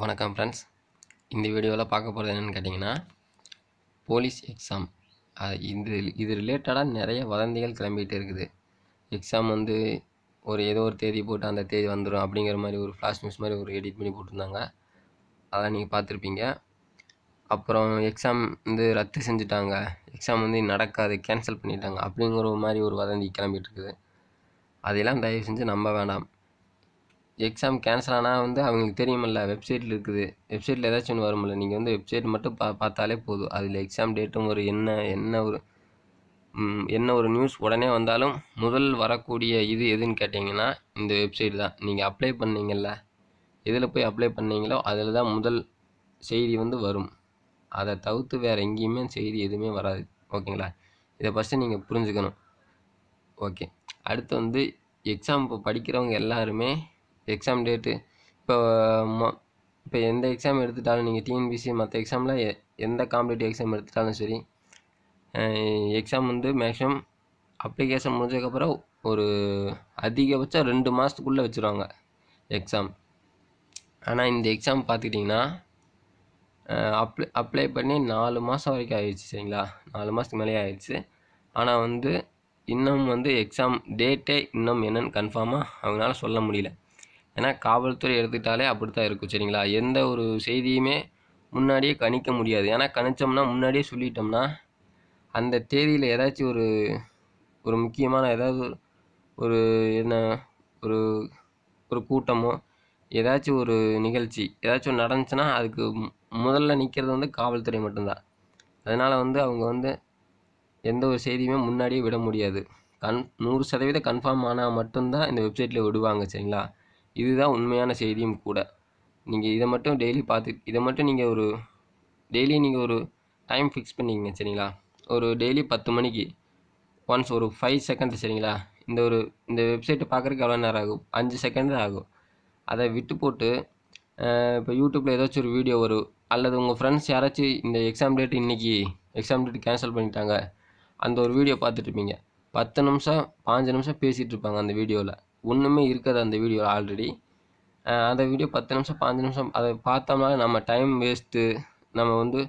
வணக்கம் ஃப்ரெண்ட்ஸ் இந்த வீடியோவில் பார்க்க போகிறது என்னென்னு கேட்டிங்கன்னா போலீஸ் எக்ஸாம் இது இது ரிலேட்டடாக நிறைய வதந்திகள் கிளம்பிகிட்டு இருக்குது எக்ஸாம் வந்து ஒரு ஏதோ ஒரு தேதி போட்டு அந்த தேதி வந்துடும் அப்படிங்கிற மாதிரி ஒரு ஃப்ளாஷ் நியூஸ் மாதிரி ஒரு எடிட் பண்ணி போட்டிருந்தாங்க அதான் நீங்கள் பார்த்துருப்பீங்க அப்புறம் எக்ஸாம் வந்து ரத்து செஞ்சுட்டாங்க எக்ஸாம் வந்து நடக்காது கேன்சல் பண்ணிட்டாங்க அப்படிங்கிற மாதிரி ஒரு வதந்தி கிளம்பிகிட்டு இருக்குது அதையெல்லாம் தயவு செஞ்சு நம்ப வேண்டாம் எக்ஸாம் கேன்சல் ஆனால் வந்து அவங்களுக்கு தெரியுமில்ல வெப்சைட்டில் இருக்குது வெப்சைட்டில் ஏதாச்சும் ஒன்று வரும்ல நீங்கள் வந்து வெப்சைட் மட்டும் பா பார்த்தாலே போதும் அதில் எக்ஸாம் டேட்டும் ஒரு என்ன என்ன ஒரு என்ன ஒரு நியூஸ் உடனே வந்தாலும் முதல் வரக்கூடிய இது எதுன்னு கேட்டிங்கன்னா இந்த வெப்சைட் தான் நீங்கள் அப்ளை பண்ணீங்கள்ல எதில் போய் அப்ளை பண்ணீங்களோ அதில் தான் முதல் செய்தி வந்து வரும் அதை தவிர்த்து வேறு எங்கேயுமே செய்தி எதுவுமே வராது ஓகேங்களா இதை ஃபஸ்ட்டு நீங்கள் புரிஞ்சுக்கணும் ஓகே அடுத்து வந்து எக்ஸாம் இப்போ படிக்கிறவங்க எல்லாருமே எக்ஸாம் டேட்டு இப்போ மொ இப்போ எந்த எக்ஸாம் எடுத்துட்டாலும் நீங்கள் டிஎன்பிஎஸ்சி மற்ற எக்ஸாமில் எந்த காம்படேட்டிவ் எக்ஸாம் எடுத்துட்டாலும் சரி எக்ஸாம் வந்து மேக்ஸிமம் அப்ளிகேஷன் முடிஞ்சதுக்கப்புறம் ஒரு அதிகபட்சம் ரெண்டு மாதத்துக்குள்ளே வச்சுருவாங்க எக்ஸாம் ஆனால் இந்த எக்ஸாம் பார்த்துக்கிட்டிங்கன்னா அப்ளை அப்ளை பண்ணி நாலு மாதம் வரைக்கும் ஆயிடுச்சு சரிங்களா நாலு மாதத்துக்கு மேலே ஆயிடுச்சு ஆனால் வந்து இன்னும் வந்து எக்ஸாம் டேட்டே இன்னும் என்னென்னு கன்ஃபார்மாக அவங்களால சொல்ல முடியல ஏன்னா காவல்துறை எடுத்துக்கிட்டாலே அப்படி தான் இருக்கும் சரிங்களா எந்த ஒரு செய்தியுமே முன்னாடியே கணிக்க முடியாது ஏன்னா கணிச்சோம்னா முன்னாடியே சொல்லிட்டோம்னா அந்த தேதியில் ஏதாச்சும் ஒரு ஒரு முக்கியமான ஏதாவது ஒரு என்ன ஒரு ஒரு கூட்டமோ ஏதாச்சும் ஒரு நிகழ்ச்சி ஏதாச்சும் நடந்துச்சுன்னா அதுக்கு முதல்ல நிற்கிறது வந்து காவல்துறை மட்டும்தான் அதனால் வந்து அவங்க வந்து எந்த ஒரு செய்தியுமே முன்னாடியே விட முடியாது கன் நூறு சதவீதம் கன்ஃபார்ம் ஆனால் மட்டும்தான் இந்த வெப்சைட்டில் விடுவாங்க சரிங்களா இதுதான் உண்மையான செய்தியும் கூட நீங்கள் இதை மட்டும் டெய்லி பார்த்து இதை மட்டும் நீங்கள் ஒரு டெய்லி நீங்கள் ஒரு டைம் ஃபிக்ஸ் பண்ணிக்கங்க சரிங்களா ஒரு டெய்லி பத்து மணிக்கு ஒன்ஸ் ஒரு ஃபைவ் செகண்ட் சரிங்களா இந்த ஒரு இந்த வெப்சைட்டை பார்க்குறதுக்கு எவ்வளோ நேரம் ஆகும் அஞ்சு செகண்ட் தான் ஆகும் அதை விட்டு போட்டு இப்போ யூடியூப்பில் ஏதாச்சும் ஒரு வீடியோ வரும் அல்லது உங்கள் ஃப்ரெண்ட்ஸ் யாராச்சும் இந்த எக்ஸாம் டேட் இன்றைக்கி எக்ஸாம் டேட் கேன்சல் பண்ணிட்டாங்க அந்த ஒரு வீடியோ பார்த்துட்ருப்பீங்க பத்து நிமிஷம் பாஞ்சு நிமிஷம் பேசிகிட்டு இருப்பாங்க அந்த வீடியோவில் ஒன்றுமே இருக்காது அந்த வீடியோ ஆல்ரெடி அந்த வீடியோ பத்து நிமிஷம் பாஞ்சு நிமிஷம் அதை பார்த்தோம்னாலே நம்ம டைம் வேஸ்ட்டு நம்ம வந்து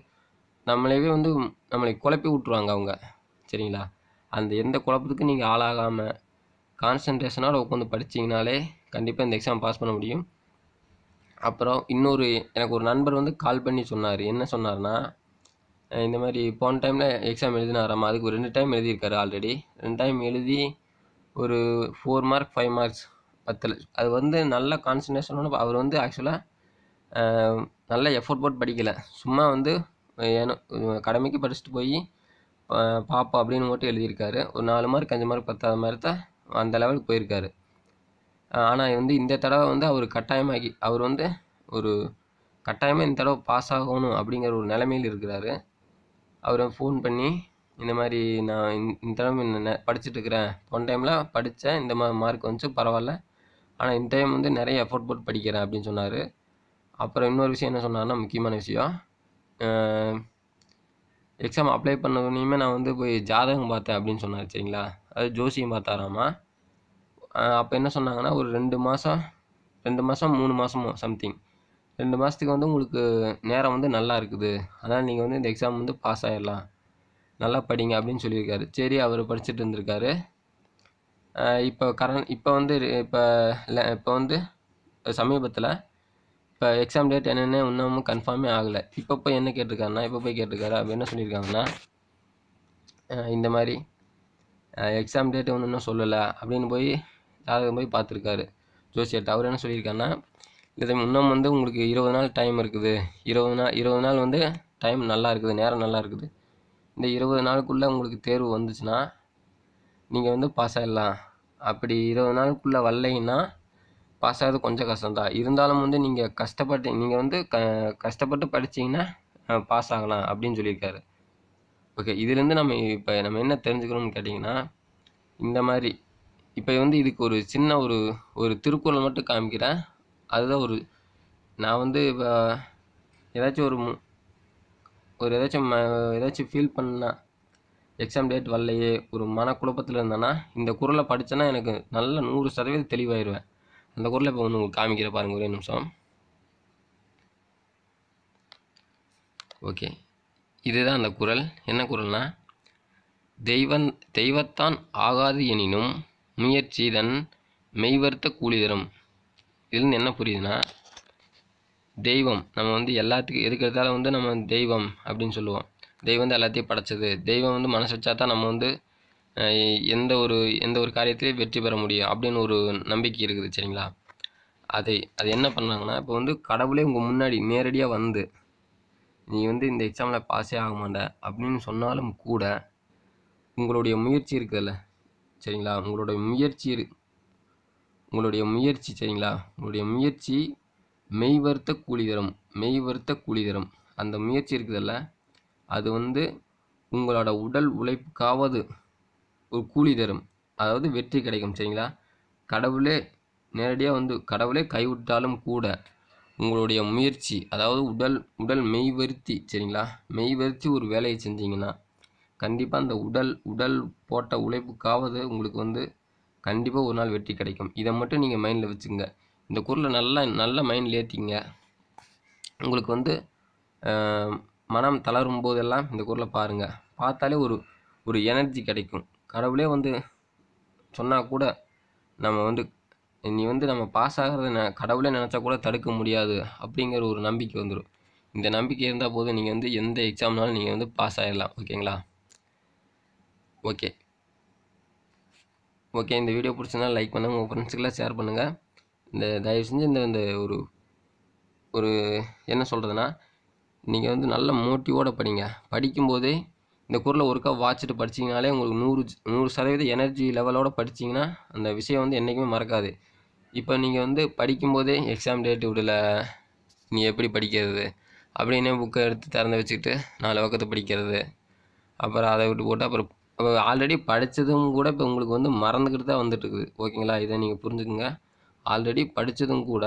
நம்மளையவே வந்து நம்மளை குழப்பி விட்ருவாங்க அவங்க சரிங்களா அந்த எந்த குழப்பத்துக்கும் நீங்கள் ஆளாகாமல் கான்சன்ட்ரேஷனோட உட்காந்து படித்தீங்கனாலே கண்டிப்பாக இந்த எக்ஸாம் பாஸ் பண்ண முடியும் அப்புறம் இன்னொரு எனக்கு ஒரு நண்பர் வந்து கால் பண்ணி சொன்னார் என்ன சொன்னார்னா இந்த மாதிரி போன டைமில் எக்ஸாம் எழுதினாராம் அதுக்கு ஒரு ரெண்டு டைம் எழுதியிருக்காரு ஆல்ரெடி ரெண்டு டைம் எழுதி ஒரு ஃபோர் மார்க் ஃபைவ் மார்க்ஸ் பத்தில் அது வந்து நல்ல கான்சன்ட்ரேஷனோட அவர் வந்து ஆக்சுவலாக நல்ல எஃபோர்ட் போட்டு படிக்கலை சும்மா வந்து ஏன்னா கடமைக்கு படிச்சுட்டு போய் பாப்பா அப்படின்னு மட்டும் எழுதியிருக்காரு ஒரு நாலு மார்க் அஞ்சு மார்க் பத்தாவது மாதிரி தான் அந்த லெவலுக்கு போயிருக்காரு ஆனால் வந்து இந்த தடவை வந்து அவர் கட்டாயமாகி அவர் வந்து ஒரு கட்டாயமாக இந்த தடவை பாஸ் ஆகணும் அப்படிங்கிற ஒரு நிலைமையில் இருக்கிறாரு அவரை ஃபோன் பண்ணி இந்த மாதிரி நான் இந்த என்ன படிச்சுட்டு இருக்கிறேன் போன டைமில் படித்தேன் இந்த மாதிரி மார்க் வந்துச்சு பரவாயில்ல ஆனால் இந்த டைம் வந்து நிறைய எஃபோர்ட் போட்டு படிக்கிறேன் அப்படின்னு சொன்னார் அப்புறம் இன்னொரு விஷயம் என்ன சொன்னார்னா முக்கியமான விஷயம் எக்ஸாம் அப்ளை பண்ணதுனையுமே நான் வந்து போய் ஜாதகம் பார்த்தேன் அப்படின்னு சொன்னார் சரிங்களா அது ஜோசியம் பார்த்தாராமா அப்போ என்ன சொன்னாங்கன்னா ஒரு ரெண்டு மாதம் ரெண்டு மாதம் மூணு மாதமோ சம்திங் ரெண்டு மாதத்துக்கு வந்து உங்களுக்கு நேரம் வந்து நல்லா இருக்குது அதனால் நீங்கள் வந்து இந்த எக்ஸாம் வந்து பாஸ் ஆகிடலாம் நல்லா படிங்க அப்படின்னு சொல்லியிருக்காரு சரி அவர் படிச்சுட்டு இருந்திருக்காரு இப்போ கரண் இப்போ வந்து இப்போ இப்போ வந்து சமீபத்தில் இப்போ எக்ஸாம் டேட் என்னென்ன இன்னமும் கன்ஃபார்மே ஆகலை இப்போ போய் என்ன கேட்டிருக்காருன்னா இப்போ போய் கேட்டிருக்காரு அப்படி என்ன சொல்லியிருக்காங்கன்னா இந்த மாதிரி எக்ஸாம் டேட் ஒன்று இன்னும் சொல்லலை அப்படின்னு போய் ஜாதகம் போய் பார்த்துருக்காரு ஜோசியர்கிட்ட அவர் என்ன சொல்லியிருக்காருன்னா இது இன்னும் வந்து உங்களுக்கு இருபது நாள் டைம் இருக்குது இருபது நாள் இருபது நாள் வந்து டைம் நல்லா இருக்குது நேரம் நல்லா இருக்குது இந்த இருபது நாளுக்குள்ளே உங்களுக்கு தேர்வு வந்துச்சுன்னா நீங்கள் வந்து பாஸ் ஆகிடலாம் அப்படி இருபது நாளுக்குள்ளே வரலைன்னா பாஸ் ஆகிறது கொஞ்சம் கஷ்டம்தான் இருந்தாலும் வந்து நீங்கள் கஷ்டப்பட்டு நீங்கள் வந்து க கஷ்டப்பட்டு படித்தீங்கன்னா பாஸ் ஆகலாம் அப்படின்னு சொல்லியிருக்காரு ஓகே இதுலேருந்து நம்ம இப்போ நம்ம என்ன தெரிஞ்சுக்கணும்னு கேட்டிங்கன்னா இந்த மாதிரி இப்போ வந்து இதுக்கு ஒரு சின்ன ஒரு ஒரு திருக்குறள் மட்டும் காமிக்கிறேன் அதுதான் ஒரு நான் வந்து இப்போ ஏதாச்சும் ஒரு ஒரு ஏதாச்சும் ஏதாச்சும் ஃபீல் பண்ணால் எக்ஸாம் டேட் வரலையே ஒரு மனக்குழப்பத்தில் இருந்தேன்னா இந்த குரலை படித்தேன்னா எனக்கு நல்ல நூறு சதவீதம் தெளிவாயிடுவேன் அந்த குரலை இப்போ உங்களுக்கு காமிக்கிற பாருங்கள் ஒரே நிமிஷம் ஓகே இதுதான் அந்த குரல் என்ன குரல்னா தெய்வன் தெய்வத்தான் ஆகாது எனினும் முயற்சிதன் மெய்வர்த்த கூலி இதுலேருந்து என்ன புரியுதுன்னா தெய்வம் நம்ம வந்து எல்லாத்துக்கும் எதுக்கு எடுத்தாலும் வந்து நம்ம தெய்வம் அப்படின்னு சொல்லுவோம் தெய்வம் வந்து எல்லாத்தையும் படைச்சது தெய்வம் வந்து மனசு வச்சா தான் நம்ம வந்து எந்த ஒரு எந்த ஒரு காரியத்திலையும் வெற்றி பெற முடியும் அப்படின்னு ஒரு நம்பிக்கை இருக்குது சரிங்களா அதை அது என்ன பண்ணாங்கன்னா இப்போ வந்து கடவுளே உங்கள் முன்னாடி நேரடியாக வந்து நீ வந்து இந்த எக்ஸாமில் பாஸே ஆக மாட்டேன் அப்படின்னு சொன்னாலும் கூட உங்களுடைய முயற்சி இருக்குதுல்ல சரிங்களா உங்களுடைய முயற்சி உங்களுடைய முயற்சி சரிங்களா உங்களுடைய முயற்சி மெய் வருத்த கூலி தரும் மெய் வருத்த கூலி தரும் அந்த முயற்சி இருக்குதல்ல அது வந்து உங்களோட உடல் உழைப்புக்காவது ஒரு கூலி தரும் அதாவது வெற்றி கிடைக்கும் சரிங்களா கடவுளே நேரடியாக வந்து கடவுளே கைவிட்டாலும் கூட உங்களுடைய முயற்சி அதாவது உடல் உடல் மெய் வருத்தி சரிங்களா மெய் வருத்தி ஒரு வேலையை செஞ்சீங்கன்னா கண்டிப்பாக அந்த உடல் உடல் போட்ட உழைப்புக்காவது உங்களுக்கு வந்து கண்டிப்பாக ஒரு நாள் வெற்றி கிடைக்கும் இதை மட்டும் நீங்கள் மைண்டில் வச்சுங்க இந்த குரலை நல்லா நல்ல மைண்டில் ஏற்றிங்க உங்களுக்கு வந்து மனம் தளரும் போதெல்லாம் இந்த குரலை பாருங்கள் பார்த்தாலே ஒரு ஒரு எனர்ஜி கிடைக்கும் கடவுளே வந்து சொன்னால் கூட நம்ம வந்து நீ வந்து நம்ம பாஸ் ஆகிறத ந கடவுளே நினச்சா கூட தடுக்க முடியாது அப்படிங்கிற ஒரு நம்பிக்கை வந்துடும் இந்த நம்பிக்கை இருந்தால் போதும் நீங்கள் வந்து எந்த எக்ஸாம்னாலும் நீங்கள் வந்து பாஸ் ஆகிடலாம் ஓகேங்களா ஓகே ஓகே இந்த வீடியோ பிடிச்சதுனா லைக் பண்ணுங்கள் உங்கள் ஃப்ரெண்ட்ஸுக்கெல்லாம் ஷேர் பண்ணுங்கள் இந்த தயவு செஞ்சு இந்த இந்த ஒரு ஒரு என்ன சொல்கிறதுனா நீங்கள் வந்து நல்ல மோட்டிவோட படிங்க படிக்கும்போதே இந்த குரலை ஒருக்கா வாட்சிட்டு படித்தீங்கனாலே உங்களுக்கு நூறு நூறு சதவீத எனர்ஜி லெவலோட படித்தீங்கன்னா அந்த விஷயம் வந்து என்றைக்குமே மறக்காது இப்போ நீங்கள் வந்து படிக்கும்போதே எக்ஸாம் டேட்டு விடல நீ எப்படி படிக்கிறது அப்படின்னு புக்கை எடுத்து திறந்து வச்சுக்கிட்டு நாலு பக்கத்து படிக்கிறது அப்புறம் அதை விட்டு போட்டு அப்புறம் ஆல்ரெடி படித்ததும் கூட இப்போ உங்களுக்கு வந்து மறந்துக்கிட்டு தான் வந்துட்டுருக்குது ஓகேங்களா இதை நீங்கள் புரிஞ்சுக்குங்க ஆல்ரெடி படித்ததும் கூட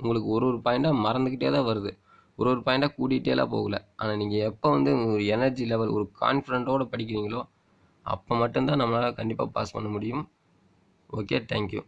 உங்களுக்கு ஒரு ஒரு பாயிண்ட்டாக மறந்துக்கிட்டே தான் வருது ஒரு ஒரு பாயிண்ட்டாக கூட்டிகிட்டேலாம் போகல ஆனால் நீங்கள் எப்போ வந்து ஒரு எனர்ஜி லெவல் ஒரு கான்ஃபிடென்ட்டோடு படிக்கிறீங்களோ அப்போ மட்டும்தான் நம்மளால் கண்டிப்பாக பாஸ் பண்ண முடியும் ஓகே தேங்க்யூ